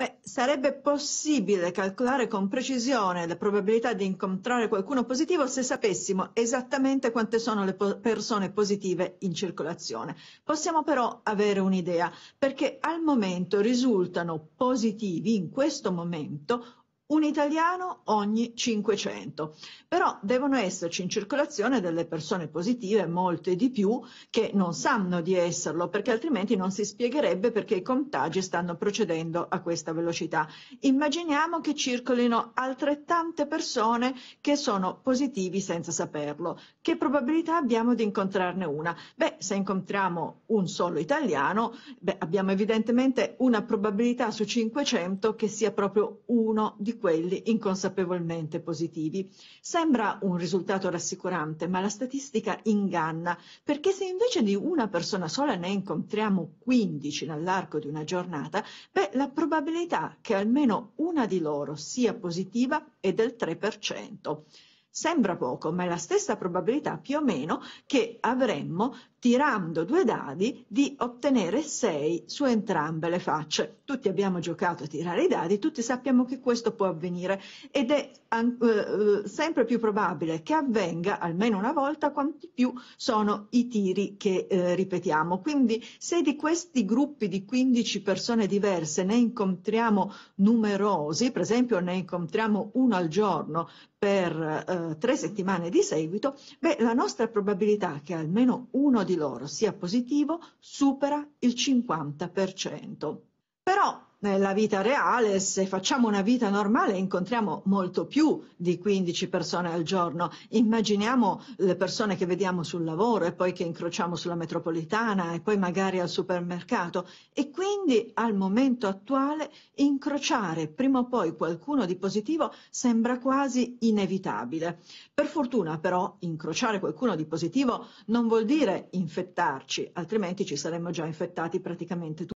Beh, sarebbe possibile calcolare con precisione la probabilità di incontrare qualcuno positivo se sapessimo esattamente quante sono le po persone positive in circolazione. Possiamo però avere un'idea, perché al momento risultano positivi, in questo momento, un italiano ogni 500. Però devono esserci in circolazione delle persone positive, molte di più, che non sanno di esserlo, perché altrimenti non si spiegherebbe perché i contagi stanno procedendo a questa velocità. Immaginiamo che circolino altrettante persone che sono positivi senza saperlo. Che probabilità abbiamo di incontrarne una? Beh, se incontriamo un solo italiano, beh, abbiamo evidentemente una probabilità su 500 che sia proprio uno di quelli inconsapevolmente positivi. Sembra un risultato rassicurante, ma la statistica inganna, perché se invece di una persona sola ne incontriamo 15 nell'arco di una giornata, beh, la probabilità che almeno una di loro sia positiva è del 3%. Sembra poco, ma è la stessa probabilità più o meno che avremmo tirando due dadi di ottenere 6 su entrambe le facce. Tutti abbiamo giocato a tirare i dadi, tutti sappiamo che questo può avvenire ed è uh, sempre più probabile che avvenga almeno una volta quanti più sono i tiri che uh, ripetiamo. Quindi se di questi gruppi di 15 persone diverse ne incontriamo numerosi, per esempio ne incontriamo uno al giorno per uh, tre settimane di seguito, beh, la nostra probabilità che almeno uno di loro sia positivo supera il 50%. Però nella vita reale, se facciamo una vita normale, incontriamo molto più di 15 persone al giorno. Immaginiamo le persone che vediamo sul lavoro e poi che incrociamo sulla metropolitana e poi magari al supermercato. E quindi al momento attuale incrociare prima o poi qualcuno di positivo sembra quasi inevitabile. Per fortuna però incrociare qualcuno di positivo non vuol dire infettarci, altrimenti ci saremmo già infettati praticamente tutti